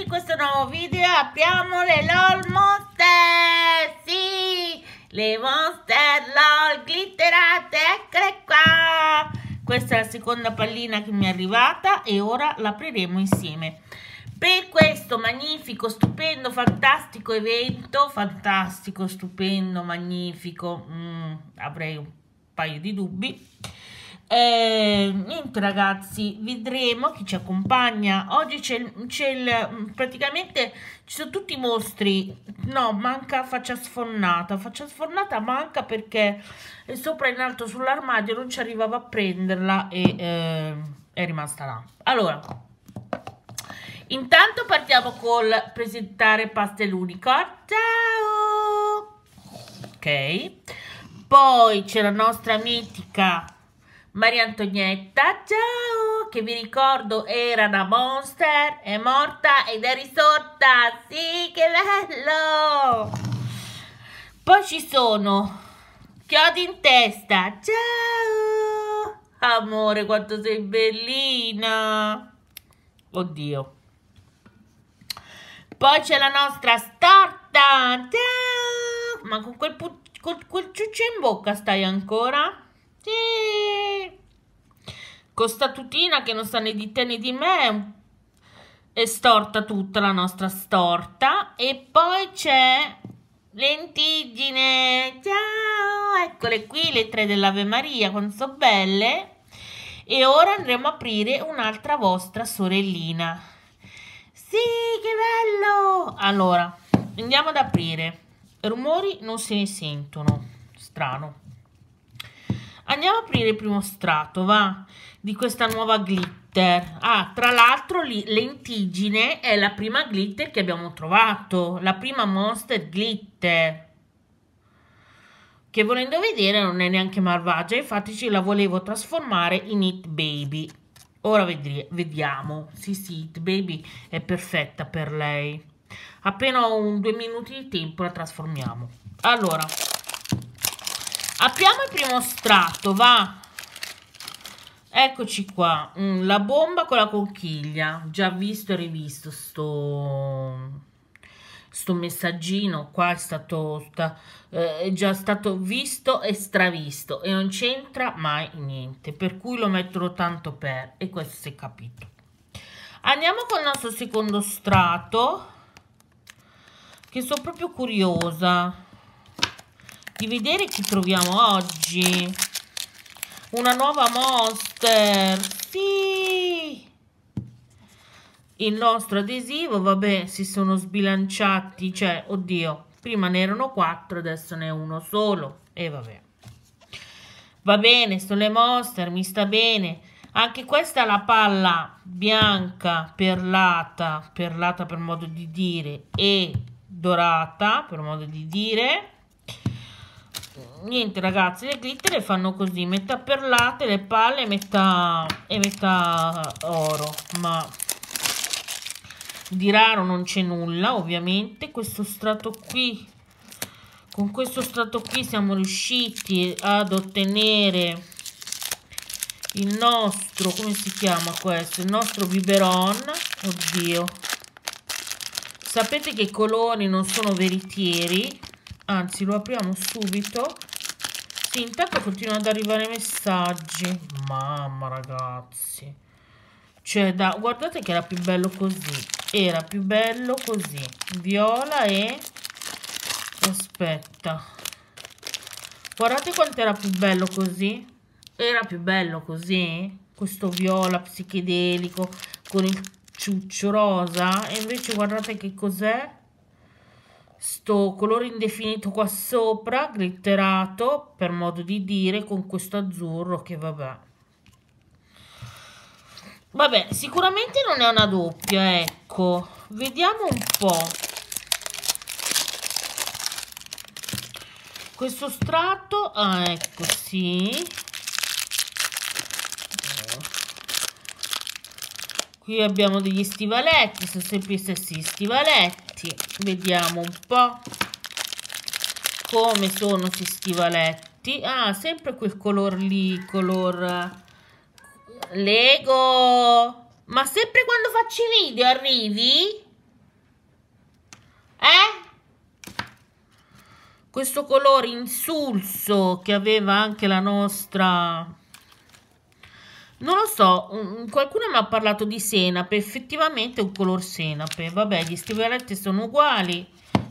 benvenuti in questo nuovo video apriamo le LOL Monster sì le Monster LOL glitterate eccole qua questa è la seconda pallina che mi è arrivata e ora l'apriremo insieme per questo magnifico stupendo fantastico evento fantastico stupendo magnifico mm, avrei un paio di dubbi eh, niente ragazzi, vedremo chi ci accompagna. Oggi c'è, il mm, praticamente ci sono tutti i mostri. No, manca faccia sfornata. Faccia sfornata manca perché sopra in alto sull'armadio non ci arrivava a prenderla e eh, è rimasta là. Allora, intanto partiamo col presentare Pastellunico. Ciao! Ok. Poi c'è la nostra mitica Maria Antonietta, ciao, che vi ricordo era una monster, è morta ed è risorta, sì, che bello! Poi ci sono chiodi in testa, ciao! Amore, quanto sei bellina! Oddio! Poi c'è la nostra storta, ciao! Ma con quel, con quel ciuccio in bocca stai ancora? Sì! con sta tutina che non sa né di te né di me, è storta tutta la nostra storta. E poi c'è lentigine, ciao, eccole qui le tre dell'Ave Maria, quanto sono belle. E ora andremo a aprire un'altra vostra sorellina. Sì, che bello! Allora, andiamo ad aprire. Rumori non se ne sentono, strano andiamo a aprire il primo strato, va, di questa nuova glitter. Ah, tra l'altro lentigine è la prima glitter che abbiamo trovato, la prima monster glitter. Che volendo vedere non è neanche malvagia, infatti ce la volevo trasformare in It Baby. Ora vediamo. Sì, sì, It Baby è perfetta per lei. Appena ho un due minuti di tempo la trasformiamo. Allora, apriamo il primo strato va eccoci qua mm, la bomba con la conchiglia già visto e rivisto sto sto messaggino qua è stato sta, eh, è già stato visto e stravisto e non c'entra mai niente per cui lo metterò tanto per e questo si è capito andiamo con il nostro secondo strato che sono proprio curiosa di vedere chi troviamo oggi. Una nuova monster. Sì! Il nostro adesivo, vabbè, si sono sbilanciati. Cioè, oddio, prima ne erano quattro, adesso ne è uno solo. E eh, vabbè. Va bene, sono le monster, mi sta bene. Anche questa è la palla bianca, perlata, perlata per modo di dire, e dorata per modo di dire niente ragazzi le glitter le fanno così metà perlate le palle metà, e metà eh, oro ma di raro non c'è nulla ovviamente questo strato qui con questo strato qui siamo riusciti ad ottenere il nostro come si chiama questo il nostro biberon oddio sapete che i colori non sono veritieri anzi lo apriamo subito sì intanto continuano ad arrivare messaggi mamma ragazzi cioè da guardate che era più bello così era più bello così viola e aspetta guardate quanto era più bello così era più bello così questo viola psichedelico con il ciuccio rosa e invece guardate che cos'è sto colore indefinito qua sopra glitterato per modo di dire con questo azzurro che vabbè vabbè sicuramente non è una doppia ecco vediamo un po' questo strato ah ecco sì qui abbiamo degli stivaletti sono sempre i stessi stivaletti stivaletti vediamo un po' come sono questi stivaletti ah sempre quel color lì color eh, lego ma sempre quando faccio i video arrivi eh questo colore insulso che aveva anche la nostra non lo so, qualcuno mi ha parlato di senape, effettivamente è un color senape. Vabbè, gli stivaletti sono uguali.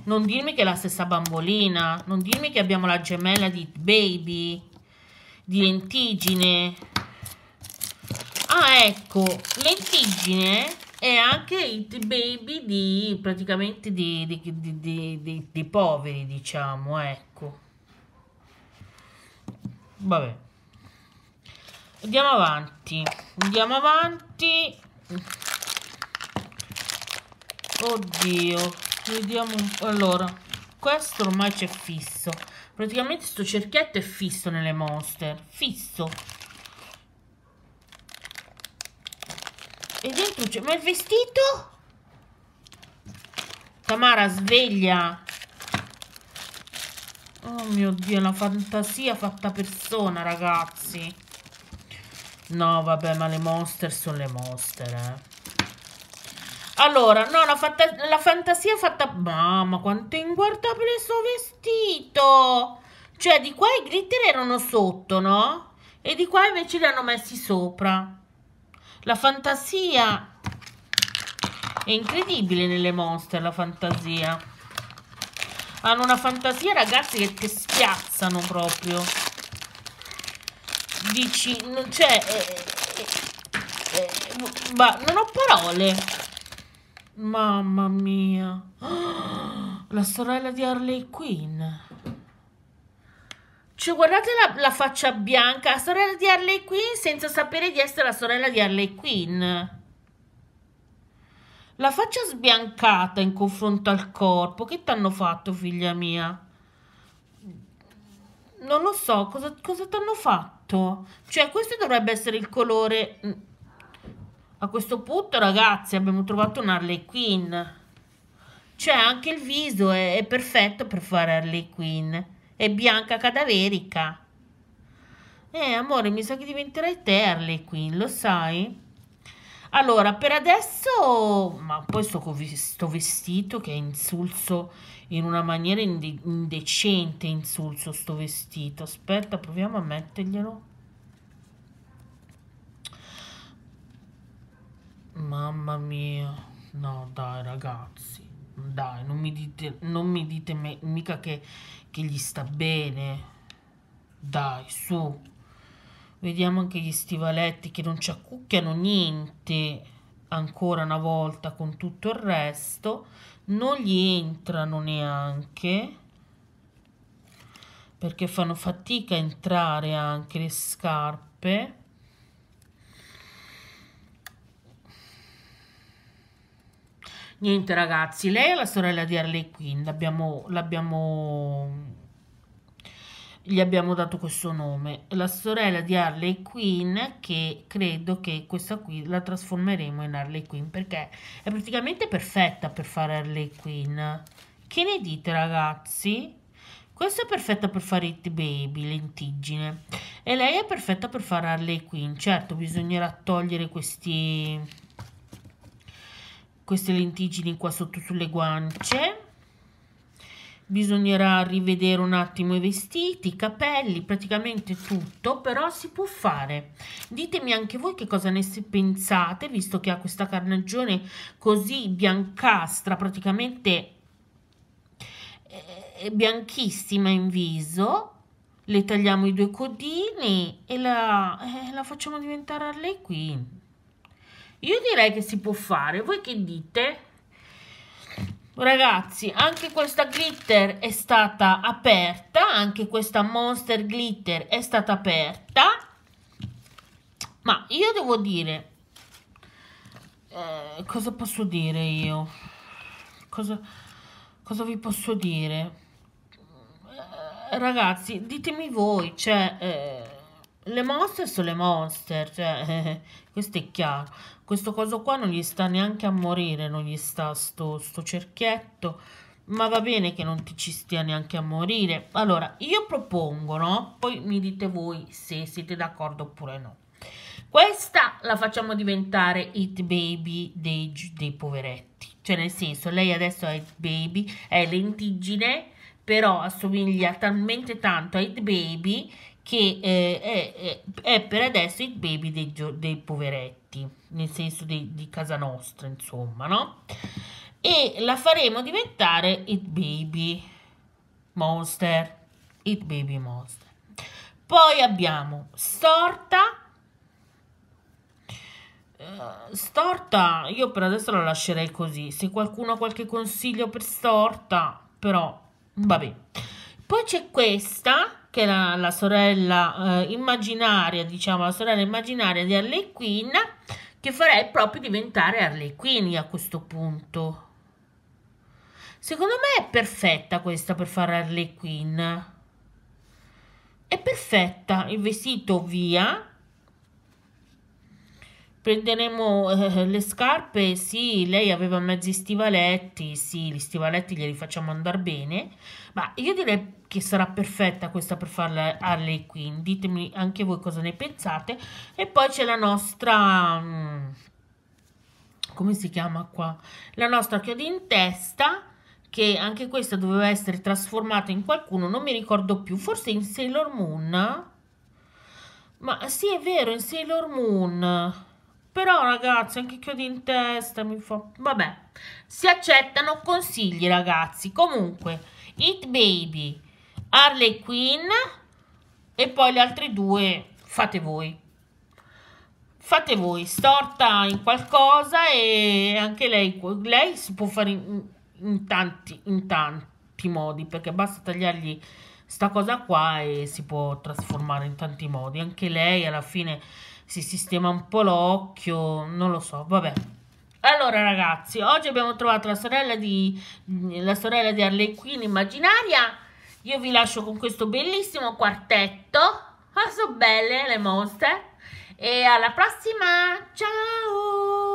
Non dirmi che è la stessa bambolina, non dirmi che abbiamo la gemella di baby, di lentigine. Ah, ecco, lentigine è anche il baby di praticamente dei di, di, di, poveri, diciamo, ecco. Vabbè andiamo avanti andiamo avanti oddio vediamo allora questo ormai c'è fisso praticamente sto cerchietto è fisso nelle monster fisso e dentro c'è ma il vestito Tamara sveglia oh mio dio la fantasia fatta persona ragazzi No, vabbè, ma le monster sono le monster, eh. Allora, no, la, fanta la fantasia fatta... Mamma, quanto è inguardabile sto vestito! Cioè, di qua i glitter erano sotto, no? E di qua invece li hanno messi sopra. La fantasia... È incredibile nelle monster la fantasia. Hanno una fantasia, ragazzi, che ti spiazzano proprio dici, non c'è... Eh eh, eh, eh, ma non ho parole. Mamma mia. la sorella di Harley Quinn. Cioè, guardate la, la, faccia bianca, la sorella di Harley Quinn senza sapere di essere la sorella di Harley Quinn. La faccia sbiancata in confronto al corpo. Che t'hanno fatto, figlia mia? Non lo so, cosa, cosa t'hanno fatto? matto. Cioè, questo dovrebbe essere il colore... A questo punto, ragazzi, abbiamo trovato un Harley Quinn. Cioè, anche il viso è, è perfetto per fare Harley Quinn. È bianca cadaverica. Eh, amore, mi sa che diventerai te Harley Quinn, lo sai? Allora, per adesso... Ma poi sto, sto vestito che è insulso in una maniera inde- indecente insulso sto vestito. Aspetta, proviamo a metterglielo. Mamma mia. No, dai ragazzi. Dai, non mi dite, non mi dite me, mica che, che gli sta bene. Dai, su. Vediamo anche gli stivaletti che non ci accucchiano niente ancora una volta con tutto il resto non gli entrano neanche perché fanno fatica a entrare anche le scarpe niente ragazzi lei è la sorella di Harley Quinn l'abbiamo gli abbiamo dato questo nome. La sorella di Harley Quinn, che credo che questa qui la trasformeremo in Harley Quinn perché è praticamente perfetta per fare Harley Quinn. Che ne dite, ragazzi? Questa è perfetta per fare It Baby, lentiggine. E lei è perfetta per fare Harley Quinn. Certo, bisognerà togliere questi queste lentiggini qua sotto sulle guance bisognerà rivedere un attimo i vestiti, i capelli, praticamente tutto, però si può fare. Ditemi anche voi che cosa ne pensate, visto che ha questa carnagione così biancastra, praticamente eh, bianchissima in viso. Le tagliamo i due codini e la, eh, la facciamo diventare a lei qui. Io direi che si può fare, voi che dite? ragazzi anche questa glitter è stata aperta anche questa monster glitter è stata aperta ma io devo dire eh, cosa posso dire io cosa, cosa vi posso dire eh, ragazzi ditemi voi cioè eh, le monster sono le monster, cioè, eh, questo è chiaro. Questo coso qua non gli sta neanche a morire, non gli sta sto, sto cerchietto, ma va bene che non ti ci stia neanche a morire. Allora, io propongo, no? Poi mi dite voi se siete d'accordo oppure no. Questa la facciamo diventare It Baby dei, dei poveretti. Cioè, nel senso, lei adesso è It Baby, è lentigine, però assomiglia talmente tanto a It Baby che eh, è, è, per adesso il baby dei, dei poveretti, nel senso dei, di casa nostra, insomma, no? E la faremo diventare il Baby Monster. il Baby Monster. Poi abbiamo Storta. Uh, storta, io per adesso la lascerei così. Se qualcuno ha qualche consiglio per Storta, però, vabbè. Poi c'è questa che era la sorella eh, immaginaria, diciamo la sorella immaginaria di Harley Arlequin, che farei proprio diventare Harley Arlequini a questo punto. Secondo me è perfetta questa per fare Harley Arlequin. È perfetta, il vestito via, Prenderemo eh, le scarpe, sì, lei aveva mezzi stivaletti, sì, gli stivaletti glieli facciamo andare bene, ma io direi che sarà perfetta questa per farla Harley Quinn, ditemi anche voi cosa ne pensate, e poi c'è la nostra, mm, come si chiama qua, la nostra chioda in testa, che anche questa doveva essere trasformata in qualcuno, non mi ricordo più, forse in Sailor Moon, ma sì è vero, in Sailor Moon... Però ragazzi, anche chiodi in testa mi fa... Vabbè, si accettano consigli ragazzi. Comunque, It Baby, Harley queen e poi le altre due fate voi. Fate voi, storta in qualcosa e anche lei, lei si può fare in, in tanti, in tanti modi perché basta tagliargli sta cosa qua e si può trasformare in tanti modi. Anche lei alla fine si sistema un po' l'occhio, non lo so, vabbè. Allora ragazzi, oggi abbiamo trovato la sorella di, la sorella di Arlecchino immaginaria. Io vi lascio con questo bellissimo quartetto. Ah, sono belle le mostre. E alla prossima, ciao!